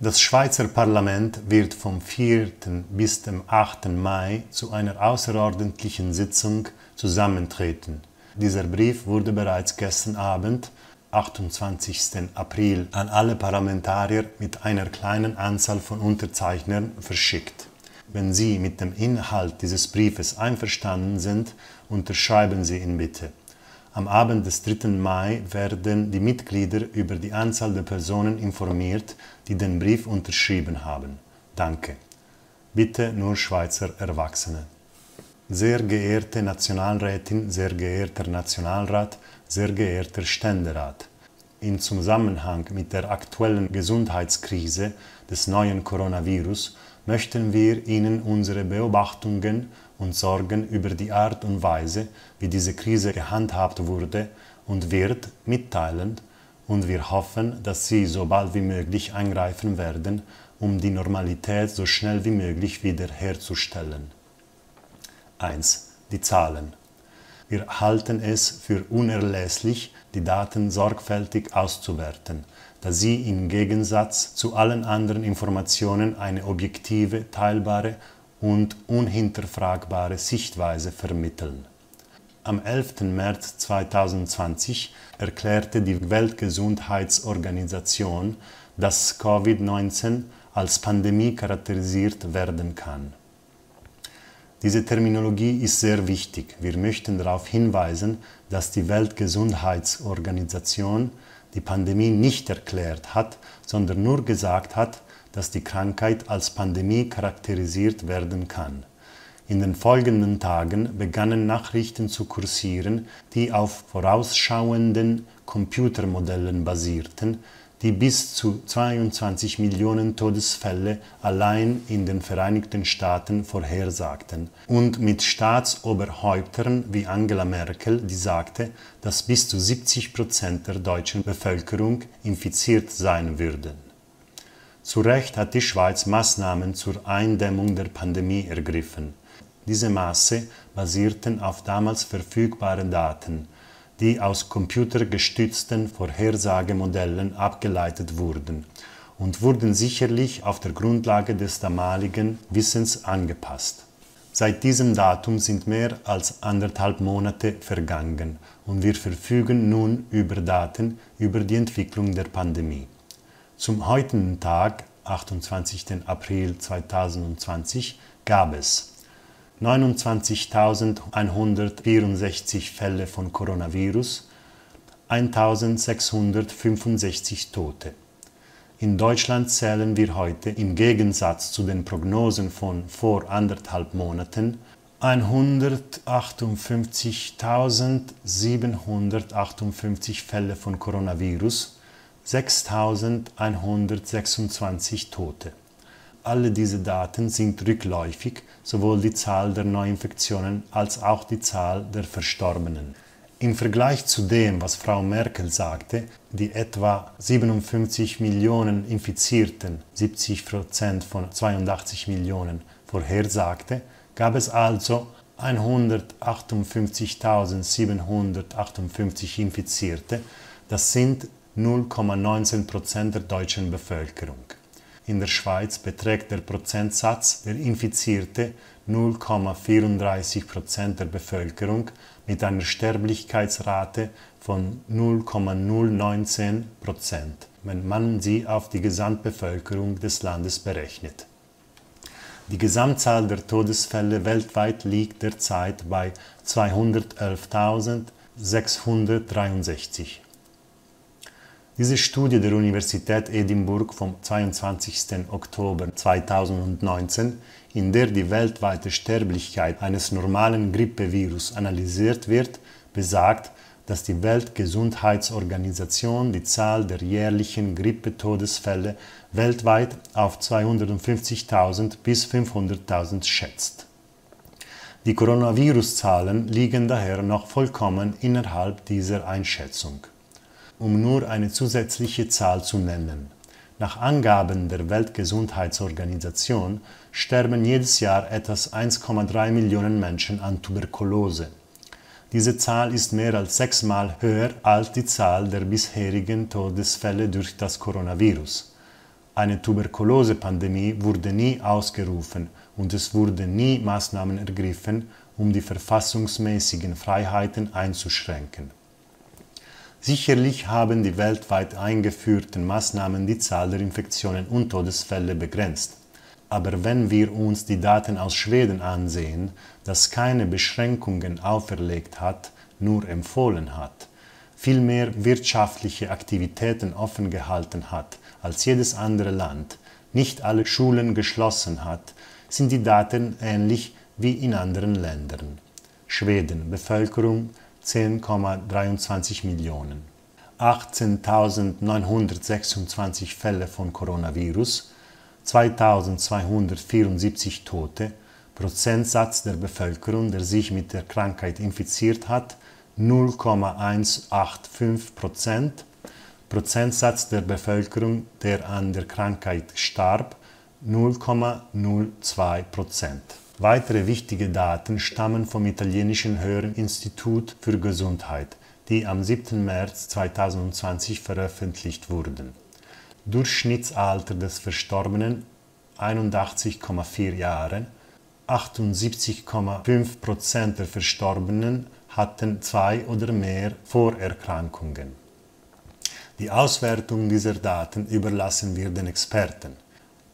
Das Schweizer Parlament wird vom 4. bis dem 8. Mai zu einer außerordentlichen Sitzung zusammentreten. Dieser Brief wurde bereits gestern Abend, 28. April, an alle Parlamentarier mit einer kleinen Anzahl von Unterzeichnern verschickt. Wenn Sie mit dem Inhalt dieses Briefes einverstanden sind, unterschreiben Sie ihn bitte. Am Abend des 3. Mai werden die Mitglieder über die Anzahl der Personen informiert, die den Brief unterschrieben haben. Danke. Bitte nur Schweizer Erwachsene. Sehr geehrte Nationalrätin, sehr geehrter Nationalrat, sehr geehrter Ständerat. Im Zusammenhang mit der aktuellen Gesundheitskrise des neuen Coronavirus möchten wir Ihnen unsere Beobachtungen und Sorgen über die Art und Weise, wie diese Krise gehandhabt wurde und wird, mitteilen und wir hoffen, dass sie so bald wie möglich eingreifen werden, um die Normalität so schnell wie möglich wiederherzustellen. 1. Die Zahlen. Wir halten es für unerlässlich, die Daten sorgfältig auszuwerten, da sie im Gegensatz zu allen anderen Informationen eine objektive, teilbare und unhinterfragbare Sichtweise vermitteln. Am 11. März 2020 erklärte die Weltgesundheitsorganisation, dass Covid-19 als Pandemie charakterisiert werden kann. Diese Terminologie ist sehr wichtig. Wir möchten darauf hinweisen, dass die Weltgesundheitsorganisation die Pandemie nicht erklärt hat, sondern nur gesagt hat, dass die Krankheit als Pandemie charakterisiert werden kann. In den folgenden Tagen begannen Nachrichten zu kursieren, die auf vorausschauenden Computermodellen basierten, die bis zu 22 Millionen Todesfälle allein in den Vereinigten Staaten vorhersagten und mit Staatsoberhäuptern wie Angela Merkel, die sagte, dass bis zu 70 Prozent der deutschen Bevölkerung infiziert sein würden. Zu Recht hat die Schweiz Maßnahmen zur Eindämmung der Pandemie ergriffen. Diese Maße basierten auf damals verfügbaren Daten, die aus computergestützten Vorhersagemodellen abgeleitet wurden und wurden sicherlich auf der Grundlage des damaligen Wissens angepasst. Seit diesem Datum sind mehr als anderthalb Monate vergangen und wir verfügen nun über Daten über die Entwicklung der Pandemie. Zum heutigen Tag, 28. April 2020, gab es 29.164 Fälle von Coronavirus, 1.665 Tote. In Deutschland zählen wir heute im Gegensatz zu den Prognosen von vor anderthalb Monaten 158.758 Fälle von Coronavirus, 6.126 Tote. Alle diese Daten sind rückläufig, sowohl die Zahl der Neuinfektionen als auch die Zahl der Verstorbenen. Im Vergleich zu dem, was Frau Merkel sagte, die etwa 57 Millionen Infizierten, 70 Prozent von 82 Millionen, vorhersagte, gab es also 158.758 Infizierte, das sind 0,19 Prozent der deutschen Bevölkerung. In der Schweiz beträgt der Prozentsatz der Infizierte 0,34 Prozent der Bevölkerung mit einer Sterblichkeitsrate von 0,019 Prozent, wenn man sie auf die Gesamtbevölkerung des Landes berechnet. Die Gesamtzahl der Todesfälle weltweit liegt derzeit bei 211.663. Diese Studie der Universität Edinburgh vom 22. Oktober 2019, in der die weltweite Sterblichkeit eines normalen Grippevirus analysiert wird, besagt, dass die Weltgesundheitsorganisation die Zahl der jährlichen Grippetodesfälle weltweit auf 250.000 bis 500.000 schätzt. Die Coronavirus-Zahlen liegen daher noch vollkommen innerhalb dieser Einschätzung um nur eine zusätzliche Zahl zu nennen. Nach Angaben der Weltgesundheitsorganisation sterben jedes Jahr etwa 1,3 Millionen Menschen an Tuberkulose. Diese Zahl ist mehr als sechsmal höher als die Zahl der bisherigen Todesfälle durch das Coronavirus. Eine Tuberkulose-Pandemie wurde nie ausgerufen und es wurden nie Maßnahmen ergriffen, um die verfassungsmäßigen Freiheiten einzuschränken. Sicherlich haben die weltweit eingeführten Maßnahmen die Zahl der Infektionen und Todesfälle begrenzt. Aber wenn wir uns die Daten aus Schweden ansehen, das keine Beschränkungen auferlegt hat, nur empfohlen hat, viel mehr wirtschaftliche Aktivitäten offen gehalten hat als jedes andere Land, nicht alle Schulen geschlossen hat, sind die Daten ähnlich wie in anderen Ländern. Schweden Bevölkerung 10,23 Millionen. 18.926 Fälle von Coronavirus, 2.274 Tote, Prozentsatz der Bevölkerung, der sich mit der Krankheit infiziert hat, 0,185 Prozent, Prozentsatz der Bevölkerung, der an der Krankheit starb, 0,02 Prozent. Weitere wichtige Daten stammen vom italienischen Höheren Institut für Gesundheit, die am 7. März 2020 veröffentlicht wurden. Durchschnittsalter des Verstorbenen 81,4 Jahre, 78,5 Prozent der Verstorbenen hatten zwei oder mehr Vorerkrankungen. Die Auswertung dieser Daten überlassen wir den Experten.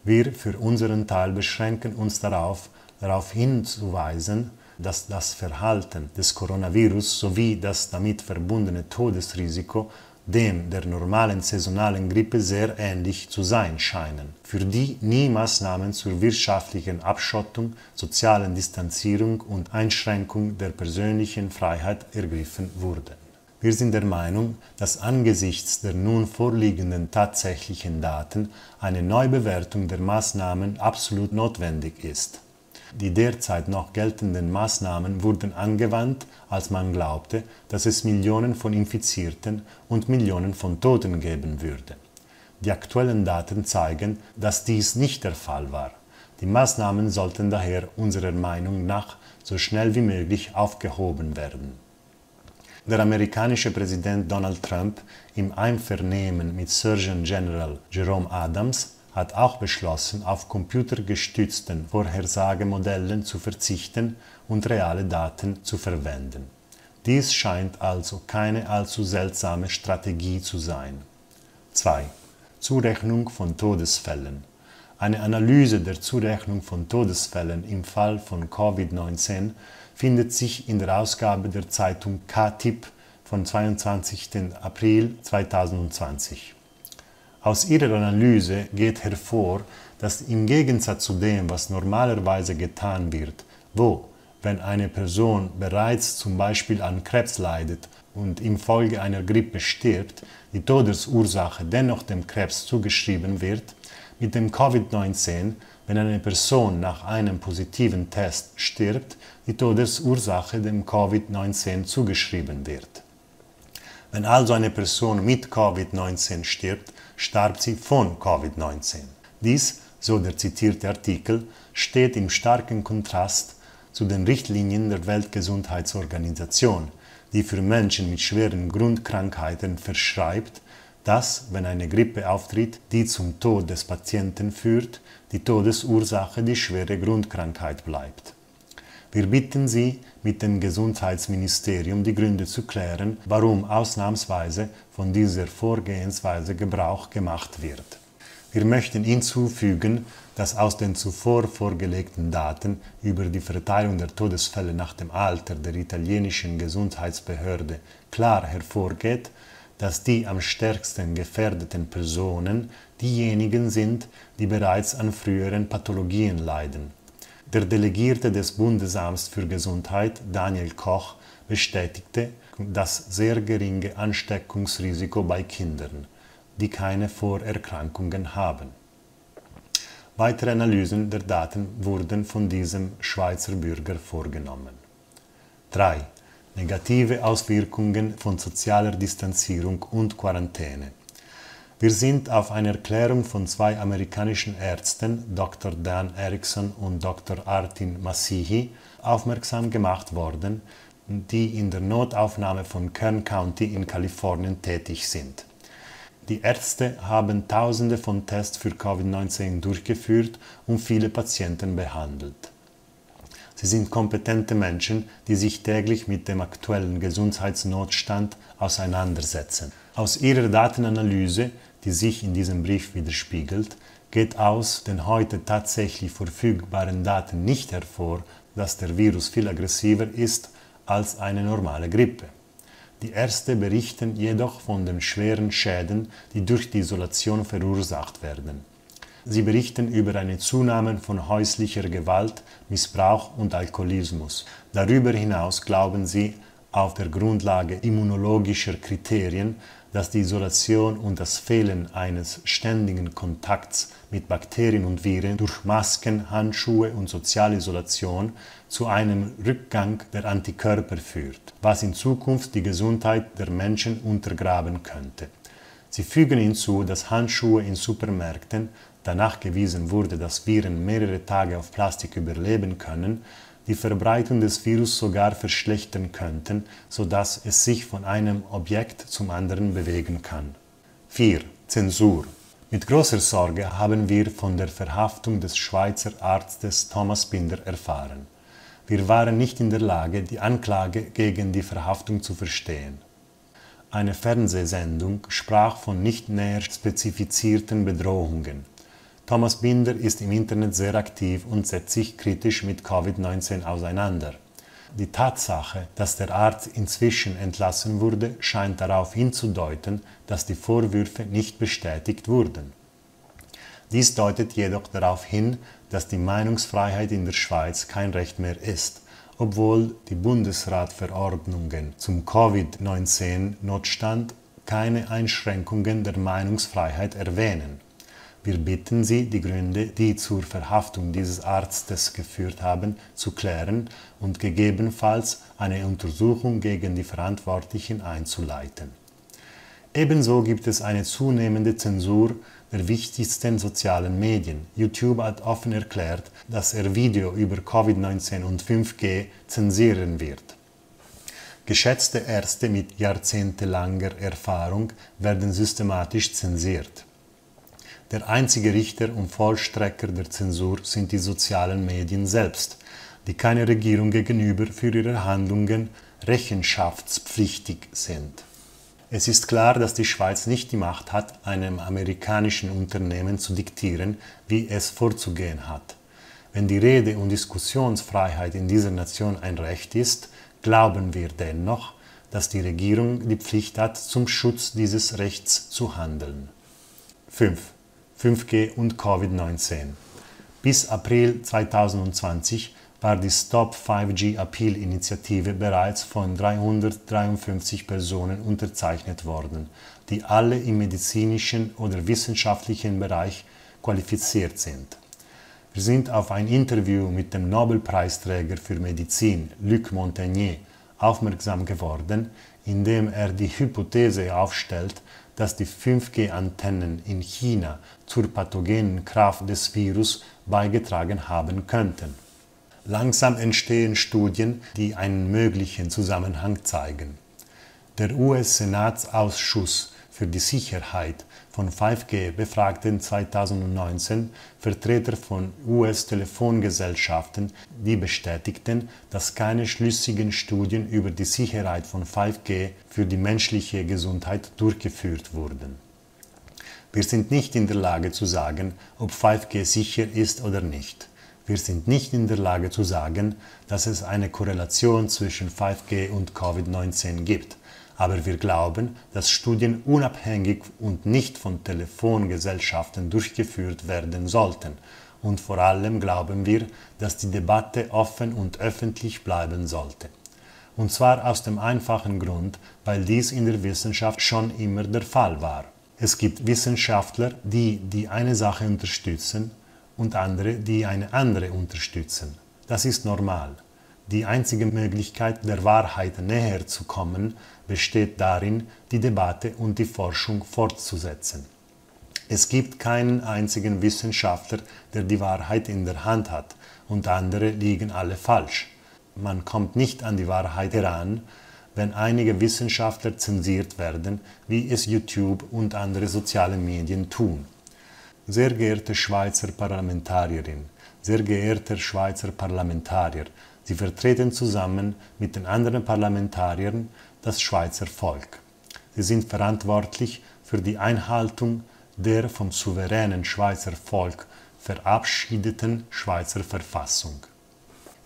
Wir für unseren Teil beschränken uns darauf, darauf hinzuweisen, dass das Verhalten des Coronavirus sowie das damit verbundene Todesrisiko dem der normalen saisonalen Grippe sehr ähnlich zu sein scheinen, für die nie Maßnahmen zur wirtschaftlichen Abschottung, sozialen Distanzierung und Einschränkung der persönlichen Freiheit ergriffen wurden. Wir sind der Meinung, dass angesichts der nun vorliegenden tatsächlichen Daten eine Neubewertung der Maßnahmen absolut notwendig ist. Die derzeit noch geltenden Maßnahmen wurden angewandt, als man glaubte, dass es Millionen von Infizierten und Millionen von Toten geben würde. Die aktuellen Daten zeigen, dass dies nicht der Fall war. Die Maßnahmen sollten daher unserer Meinung nach so schnell wie möglich aufgehoben werden. Der amerikanische Präsident Donald Trump im Einvernehmen mit Surgeon General Jerome Adams hat auch beschlossen, auf computergestützten Vorhersagemodellen zu verzichten und reale Daten zu verwenden. Dies scheint also keine allzu seltsame Strategie zu sein. 2. Zurechnung von Todesfällen. Eine Analyse der Zurechnung von Todesfällen im Fall von Covid-19 findet sich in der Ausgabe der Zeitung KTIP vom 22. April 2020. Aus ihrer Analyse geht hervor, dass im Gegensatz zu dem, was normalerweise getan wird, wo, wenn eine Person bereits zum Beispiel an Krebs leidet und infolge einer Grippe stirbt, die Todesursache dennoch dem Krebs zugeschrieben wird, mit dem Covid-19, wenn eine Person nach einem positiven Test stirbt, die Todesursache dem Covid-19 zugeschrieben wird. Wenn also eine Person mit Covid-19 stirbt, starb sie von Covid-19. Dies, so der zitierte Artikel, steht im starken Kontrast zu den Richtlinien der Weltgesundheitsorganisation, die für Menschen mit schweren Grundkrankheiten verschreibt, dass, wenn eine Grippe auftritt, die zum Tod des Patienten führt, die Todesursache die schwere Grundkrankheit bleibt. Wir bitten Sie, mit dem Gesundheitsministerium die Gründe zu klären, warum ausnahmsweise von dieser Vorgehensweise Gebrauch gemacht wird. Wir möchten hinzufügen, dass aus den zuvor vorgelegten Daten über die Verteilung der Todesfälle nach dem Alter der italienischen Gesundheitsbehörde klar hervorgeht, dass die am stärksten gefährdeten Personen diejenigen sind, die bereits an früheren Pathologien leiden. Der Delegierte des Bundesamts für Gesundheit Daniel Koch bestätigte das sehr geringe Ansteckungsrisiko bei Kindern, die keine Vorerkrankungen haben. Weitere Analysen der Daten wurden von diesem Schweizer Bürger vorgenommen. 3. Negative Auswirkungen von sozialer Distanzierung und Quarantäne. Wir sind auf eine Erklärung von zwei amerikanischen Ärzten, Dr. Dan Erickson und Dr. Artin Masihi, aufmerksam gemacht worden, die in der Notaufnahme von Kern County in Kalifornien tätig sind. Die Ärzte haben Tausende von Tests für Covid-19 durchgeführt und viele Patienten behandelt. Sie sind kompetente Menschen, die sich täglich mit dem aktuellen Gesundheitsnotstand auseinandersetzen. Aus ihrer Datenanalyse die sich in diesem Brief widerspiegelt, geht aus den heute tatsächlich verfügbaren Daten nicht hervor, dass der Virus viel aggressiver ist als eine normale Grippe. Die Ärzte berichten jedoch von den schweren Schäden, die durch die Isolation verursacht werden. Sie berichten über eine Zunahme von häuslicher Gewalt, Missbrauch und Alkoholismus. Darüber hinaus glauben sie, auf der Grundlage immunologischer Kriterien, dass die Isolation und das Fehlen eines ständigen Kontakts mit Bakterien und Viren durch Masken, Handschuhe und Sozialisolation zu einem Rückgang der Antikörper führt, was in Zukunft die Gesundheit der Menschen untergraben könnte. Sie fügen hinzu, dass Handschuhe in Supermärkten, da nachgewiesen wurde, dass Viren mehrere Tage auf Plastik überleben können, die Verbreitung des Virus sogar verschlechtern könnten, sodass es sich von einem Objekt zum anderen bewegen kann. 4. Zensur. Mit großer Sorge haben wir von der Verhaftung des Schweizer Arztes Thomas Binder erfahren. Wir waren nicht in der Lage, die Anklage gegen die Verhaftung zu verstehen. Eine Fernsehsendung sprach von nicht näher spezifizierten Bedrohungen. Thomas Binder ist im Internet sehr aktiv und setzt sich kritisch mit Covid-19 auseinander. Die Tatsache, dass der Arzt inzwischen entlassen wurde, scheint darauf hinzudeuten, dass die Vorwürfe nicht bestätigt wurden. Dies deutet jedoch darauf hin, dass die Meinungsfreiheit in der Schweiz kein Recht mehr ist, obwohl die Bundesratverordnungen zum Covid-19-Notstand keine Einschränkungen der Meinungsfreiheit erwähnen. Wir bitten Sie, die Gründe, die zur Verhaftung dieses Arztes geführt haben, zu klären und gegebenenfalls eine Untersuchung gegen die Verantwortlichen einzuleiten. Ebenso gibt es eine zunehmende Zensur der wichtigsten sozialen Medien. YouTube hat offen erklärt, dass er Video über Covid-19 und 5G zensieren wird. Geschätzte Ärzte mit jahrzehntelanger Erfahrung werden systematisch zensiert. Der einzige Richter und Vollstrecker der Zensur sind die sozialen Medien selbst, die keiner Regierung gegenüber für ihre Handlungen rechenschaftspflichtig sind. Es ist klar, dass die Schweiz nicht die Macht hat, einem amerikanischen Unternehmen zu diktieren, wie es vorzugehen hat. Wenn die Rede- und Diskussionsfreiheit in dieser Nation ein Recht ist, glauben wir dennoch, dass die Regierung die Pflicht hat, zum Schutz dieses Rechts zu handeln. 5. 5G und Covid-19. Bis April 2020 war die Stop 5G Appeal Initiative bereits von 353 Personen unterzeichnet worden, die alle im medizinischen oder wissenschaftlichen Bereich qualifiziert sind. Wir sind auf ein Interview mit dem Nobelpreisträger für Medizin, Luc Montagnier, aufmerksam geworden, indem er die Hypothese aufstellt, dass die 5G-Antennen in China zur pathogenen Kraft des Virus beigetragen haben könnten. Langsam entstehen Studien, die einen möglichen Zusammenhang zeigen. Der US-Senatsausschuss für die Sicherheit von 5G befragten 2019 Vertreter von US-Telefongesellschaften, die bestätigten, dass keine schlüssigen Studien über die Sicherheit von 5G für die menschliche Gesundheit durchgeführt wurden. Wir sind nicht in der Lage zu sagen, ob 5G sicher ist oder nicht. Wir sind nicht in der Lage zu sagen, dass es eine Korrelation zwischen 5G und Covid-19 gibt aber wir glauben, dass Studien unabhängig und nicht von Telefongesellschaften durchgeführt werden sollten. Und vor allem glauben wir, dass die Debatte offen und öffentlich bleiben sollte. Und zwar aus dem einfachen Grund, weil dies in der Wissenschaft schon immer der Fall war. Es gibt Wissenschaftler, die die eine Sache unterstützen und andere, die eine andere unterstützen. Das ist normal. Die einzige Möglichkeit, der Wahrheit näher zu kommen, besteht darin, die Debatte und die Forschung fortzusetzen. Es gibt keinen einzigen Wissenschaftler, der die Wahrheit in der Hand hat, und andere liegen alle falsch. Man kommt nicht an die Wahrheit heran, wenn einige Wissenschaftler zensiert werden, wie es YouTube und andere soziale Medien tun. Sehr geehrte Schweizer Parlamentarierin, sehr geehrter Schweizer Parlamentarier, Sie vertreten zusammen mit den anderen Parlamentariern das Schweizer Volk. Sie sind verantwortlich für die Einhaltung der vom souveränen Schweizer Volk verabschiedeten Schweizer Verfassung.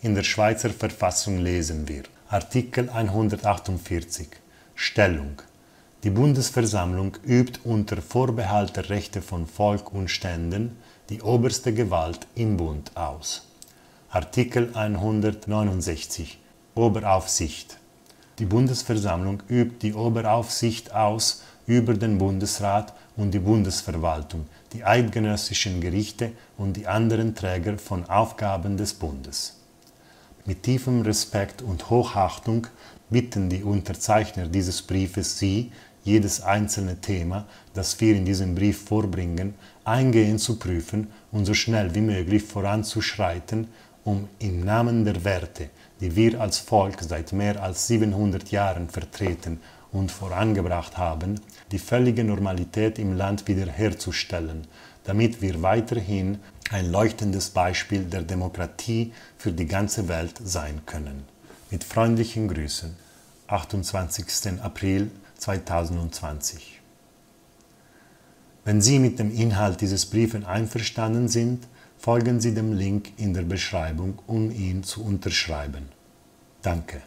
In der Schweizer Verfassung lesen wir Artikel 148 Stellung Die Bundesversammlung übt unter Vorbehalt der Rechte von Volk und Ständen die oberste Gewalt im Bund aus. Artikel 169 Oberaufsicht Die Bundesversammlung übt die Oberaufsicht aus über den Bundesrat und die Bundesverwaltung, die eidgenössischen Gerichte und die anderen Träger von Aufgaben des Bundes. Mit tiefem Respekt und Hochachtung bitten die Unterzeichner dieses Briefes Sie, jedes einzelne Thema, das wir in diesem Brief vorbringen, eingehend zu prüfen und so schnell wie möglich voranzuschreiten, um im Namen der Werte, die wir als Volk seit mehr als 700 Jahren vertreten und vorangebracht haben, die völlige Normalität im Land wiederherzustellen, damit wir weiterhin ein leuchtendes Beispiel der Demokratie für die ganze Welt sein können. Mit freundlichen Grüßen, 28. April 2020. Wenn Sie mit dem Inhalt dieses Briefes einverstanden sind, folgen Sie dem Link in der Beschreibung, um ihn zu unterschreiben. Danke.